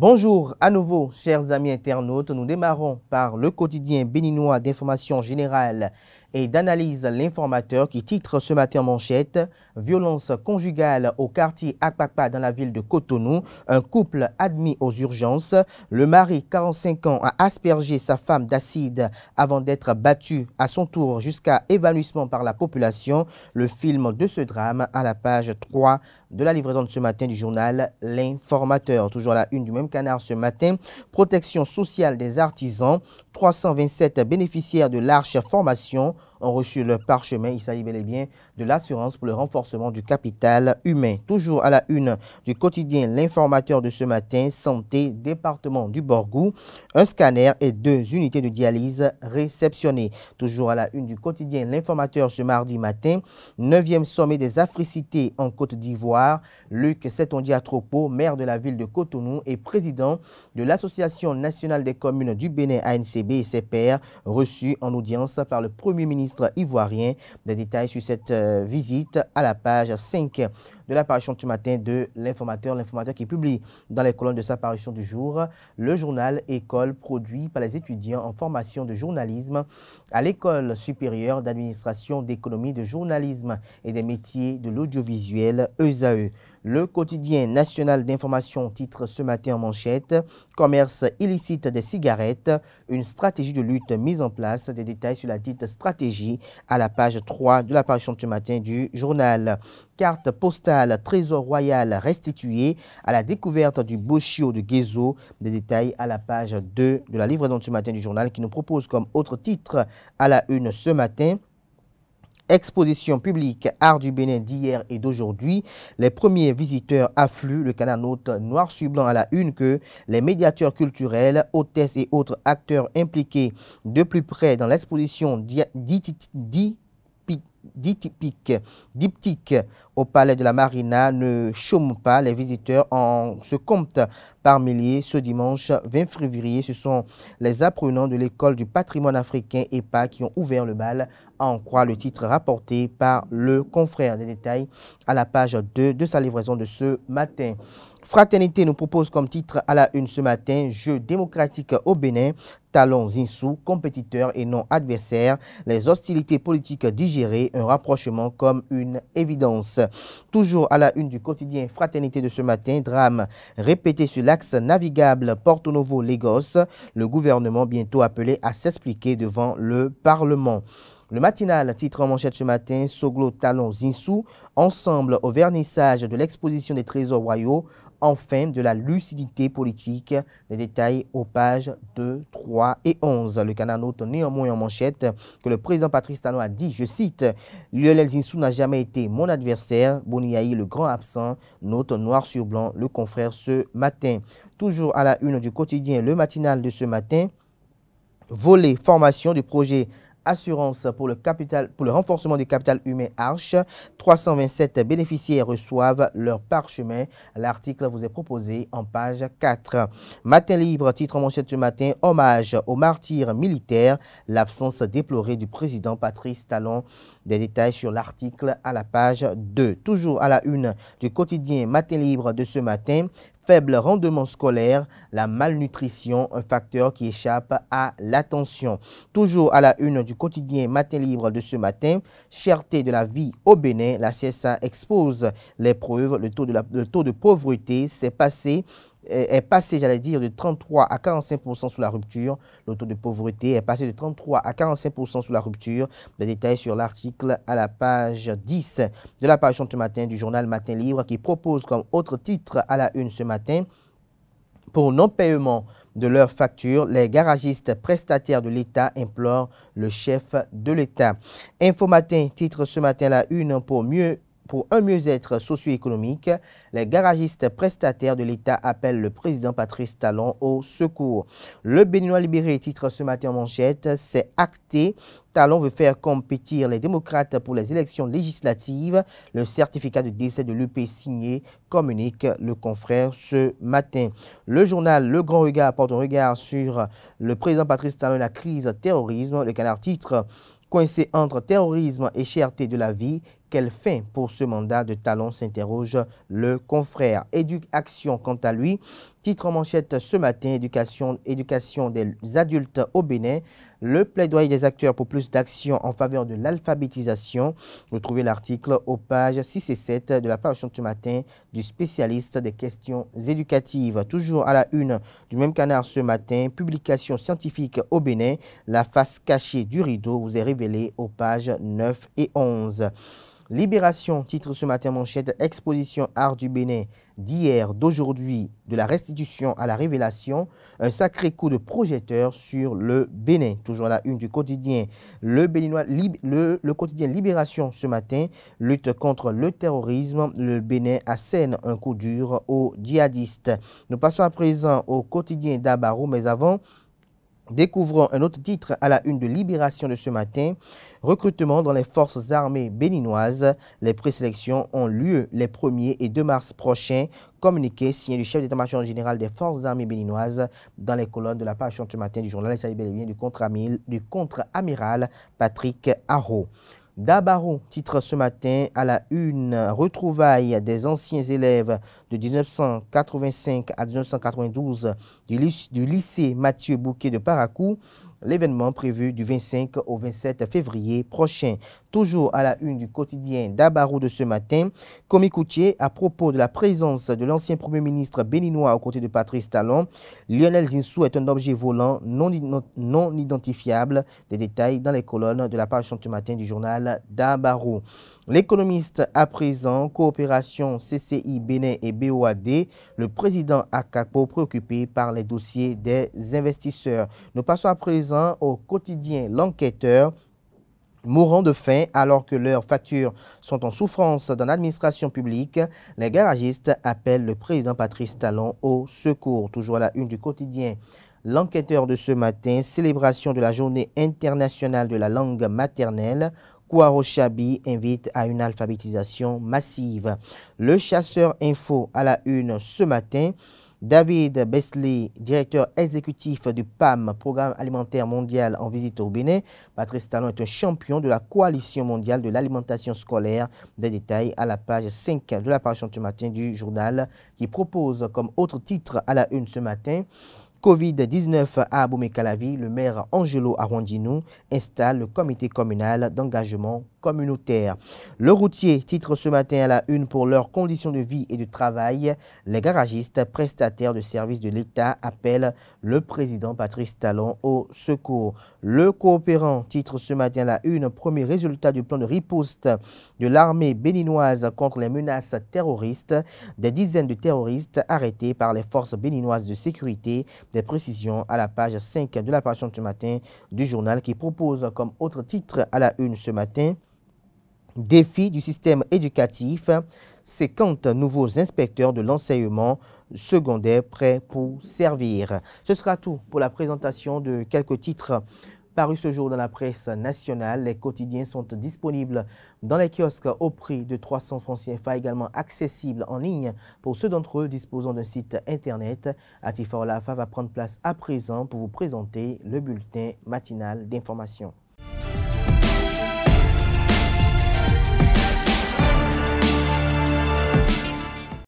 Bonjour à nouveau, chers amis internautes. Nous démarrons par le quotidien béninois d'information générale et d'analyse l'informateur qui titre ce matin en manchette Violence conjugale au quartier Akpapa dans la ville de Cotonou, un couple admis aux urgences. Le mari, 45 ans, a aspergé sa femme d'acide avant d'être battu à son tour jusqu'à évanouissement par la population. Le film de ce drame à la page 3 de la livraison de ce matin du journal L'Informateur. Toujours la une du même canard ce matin, protection sociale des artisans. 327 bénéficiaires de l'Arche Formation ont reçu le parchemin. Il s'agit bel et bien de l'assurance pour le renforcement du capital humain. Toujours à la une du quotidien, l'informateur de ce matin, Santé, département du Borgou, un scanner et deux unités de dialyse réceptionnées. Toujours à la une du quotidien, l'informateur ce mardi matin, 9e sommet des Africités en Côte d'Ivoire. Luc Setondiatropo, maire de la ville de Cotonou et président de l'Association nationale des communes du Bénin ANC, et ses pairs reçus en audience par le Premier ministre ivoirien. Des détails sur cette euh, visite à la page 5 de l'apparition du matin de l'informateur, l'informateur qui publie dans les colonnes de sa parution du jour le journal École produit par les étudiants en formation de journalisme à l'École supérieure d'administration d'économie de journalisme et des métiers de l'audiovisuel ESAE. E. Le quotidien national d'information titre ce matin en manchette Commerce illicite des cigarettes, une stratégie de lutte mise en place. Des détails sur la dite stratégie à la page 3 de l'apparition du matin du journal. Carte postale trésor royal restitué à la découverte du chiot de Gezo. Des détails à la page 2 de la livraison de ce matin du journal qui nous propose comme autre titre à la une ce matin. Exposition publique Art du Bénin d'hier et d'aujourd'hui. Les premiers visiteurs affluent. Le canal noir sur blanc à la une que les médiateurs culturels, hôtesses et autres acteurs impliqués de plus près dans l'exposition dit diptyque au palais de la Marina ne chôme pas les visiteurs en se compte par milliers ce dimanche 20 février. Ce sont les apprenants de l'école du patrimoine africain EPA qui ont ouvert le bal en croit le titre rapporté par le confrère des détails à la page 2 de sa livraison de ce matin. Fraternité nous propose comme titre à la une ce matin, jeu démocratique au Bénin, talons insous, compétiteurs et non adversaires, les hostilités politiques digérées un rapprochement comme une évidence. Toujours à la une du quotidien Fraternité de ce matin, drame répété sur l'axe navigable Porto Novo-Lagos, le gouvernement bientôt appelé à s'expliquer devant le Parlement. Le matinal titre en manchette ce matin Soglo Talon Zinsou, ensemble au vernissage de l'exposition des trésors royaux, enfin de la lucidité politique. Des détails aux pages 2, 3 et 11. Le canal note néanmoins en manchette que le président Patrice Talon a dit, je cite, Lionel Zinsou n'a jamais été mon adversaire, Boniaï le grand absent, note noir sur blanc le confrère ce matin. Toujours à la une du quotidien, le matinal de ce matin, volet formation du projet Assurance pour le, capital, pour le renforcement du capital humain Arche. 327 bénéficiaires reçoivent leur parchemin. L'article vous est proposé en page 4. Matin libre, titre manchette ce matin, hommage aux martyrs militaires, l'absence déplorée du président Patrice Talon. Des détails sur l'article à la page 2. Toujours à la une du quotidien Matin libre de ce matin, faible rendement scolaire, la malnutrition, un facteur qui échappe à l'attention. Toujours à la une du quotidien Matin Libre de ce matin, cherté de la vie au Bénin, la CSA expose les preuves, le taux de, le taux de pauvreté s'est passé est passé, j'allais dire, de 33 à 45% sous la rupture. Le taux de pauvreté est passé de 33 à 45% sous la rupture. le détails sur l'article à la page 10 de la page ce matin du journal Matin Libre qui propose comme autre titre à la une ce matin pour non-paiement de leurs factures, les garagistes prestataires de l'État implorent le chef de l'État. Info Matin titre ce matin la une pour mieux pour un mieux-être socio-économique. Les garagistes prestataires de l'État appellent le président Patrice Talon au secours. Le Béninois libéré titre ce matin en manchette, c'est acté. Talon veut faire compétir les démocrates pour les élections législatives. Le certificat de décès de l'UP signé communique le confrère ce matin. Le journal Le Grand Regard porte un regard sur le président Patrice Talon et la crise terrorisme. Le canard titre Coincé entre terrorisme et cherté de la vie, quelle fin pour ce mandat de talent s'interroge le confrère. Éduc Action, quant à lui, Titre en manchette ce matin, éducation, éducation des adultes au Bénin, le plaidoyer des acteurs pour plus d'actions en faveur de l'alphabétisation. Vous trouvez l'article aux pages 6 et 7 de la parution ce matin du spécialiste des questions éducatives. Toujours à la une du même canard ce matin, publication scientifique au Bénin, la face cachée du rideau vous est révélée aux pages 9 et 11. Libération titre ce matin manchette Exposition Art du Bénin d'hier, d'aujourd'hui, de la restitution à la révélation, un sacré coup de projecteur sur le Bénin. Toujours la une du quotidien, le, Béninois, le, quotidien Libération ce matin, lutte contre le terrorisme, le Bénin assène un coup dur aux djihadistes. Nous passons à présent au quotidien d'Abarou, mais avant, Découvrons un autre titre à la une de Libération de ce matin. Recrutement dans les forces armées béninoises. Les présélections ont lieu les 1er et 2 mars prochains. Communiqué signé du chef d'état-major général des forces armées béninoises dans les colonnes de la page ce matin du journal. Les du contre-amiral Patrick Haro. Dabarou titre ce matin à la une retrouvailles des anciens élèves de 1985 à 1992 du, lycée Mathieu Bouquet de Paracou l'événement prévu du 25 au 27 février prochain. Toujours à la une du quotidien d'Abarou de ce matin, comme Koutier, à propos de la présence de l'ancien Premier ministre béninois aux côtés de Patrice Talon, Lionel Zinsou est un objet volant non, identifiable. Des détails dans les colonnes de la page du matin du journal d'Abarou. L'économiste à présent, coopération CCI Bénin et BOAD, le président Akako préoccupé par les dossiers des investisseurs. Nous passons à présent au quotidien L'Enquêteur, mourant de faim alors que leurs factures sont en souffrance dans l'administration publique, les garagistes appellent le président Patrice Talon au secours. Toujours à la une du quotidien. L'enquêteur de ce matin, célébration de la journée internationale de la langue maternelle, Kouaro Chabi invite à une alphabétisation massive. Le chasseur info à la une ce matin, David Besley, directeur exécutif du PAM, Programme alimentaire mondial en visite au Bénin. Patrice Talon est un champion de la coalition mondiale de l'alimentation scolaire. Des détails à la page 5 de l'apparition ce matin du journal qui propose comme autre titre à la une ce matin Covid-19 à Abomey-Calavi, le maire Angelo Arondinou installe le comité communal d'engagement communautaire. Le routier titre ce matin à la une pour leurs conditions de vie et de travail. Les garagistes, prestataires de services de l'État, appellent le président Patrice Talon au secours. Le coopérant titre ce matin à la une premier résultat du plan de riposte de l'armée béninoise contre les menaces terroristes. Des dizaines de terroristes arrêtés par les forces béninoises de sécurité. Des précisions à la page 5 de la de ce matin du journal qui propose comme autre titre à la une ce matin Défi du système éducatif, 50 nouveaux inspecteurs de l'enseignement secondaire prêts pour servir. Ce sera tout pour la présentation de quelques titres parus ce jour dans la presse nationale. Les quotidiens sont disponibles dans les kiosques au prix de 300 francs CFA, également accessibles en ligne pour ceux d'entre eux disposant d'un site internet. Atifa Olafa va prendre place à présent pour vous présenter le bulletin matinal d'information.